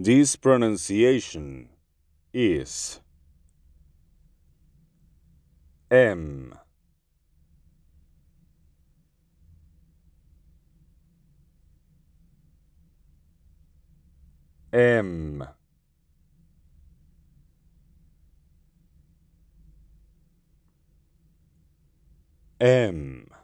This pronunciation is M M M